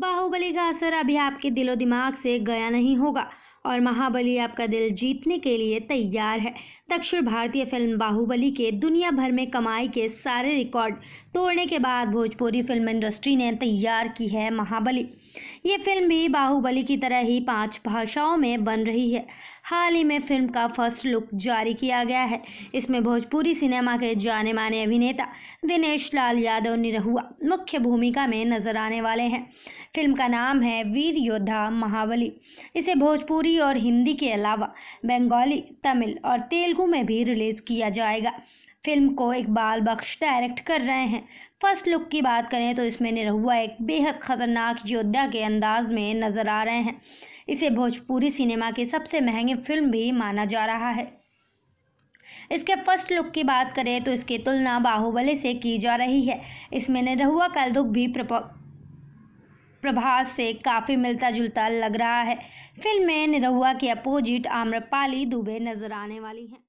बाहुबली का असर अभी आपके दिलो दिमाग से गया नहीं होगा और महाबली आपका दिल जीतने के लिए तैयार है दक्षिण भारतीय फिल्म बाहुबली के दुनिया भर में कमाई के सारे रिकॉर्ड तोड़ने के बाद भोजपुरी फिल्म इंडस्ट्री ने तैयार की है महाबली ये फिल्म भी बाहुबली की तरह ही पांच भाषाओं में बन रही है हाल ही में फिल्म का फर्स्ट लुक जारी किया गया है इसमें भोजपुरी सिनेमा के जाने माने अभिनेता दिनेश लाल यादव निरहुआ मुख्य भूमिका में नजर आने वाले हैं फिल्म का नाम है वीर योद्धा महाबली इसे भोजपुरी और हिंदी के अलावा बंगाली तमिल और तेलुगु में भी रिलीज किया जाएगा फिल्म को इकबाल बख्श डायरेक्ट कर रहे हैं फर्स्ट लुक की बात करें तो इसमें निरहुआ एक बेहद ख़तरनाक योद्धा के अंदाज में नज़र आ रहे हैं इसे भोजपुरी सिनेमा की सबसे महंगी फिल्म भी माना जा रहा है इसके फर्स्ट लुक की बात करें तो इसकी तुलना बाहुबली से की जा रही है इसमें निरहुआ का लुक भी प्रभास से काफ़ी मिलता जुलता लग रहा है फिल्म में निरहुआ की अपोजिट आम्रपाली दुबे नजर आने वाली हैं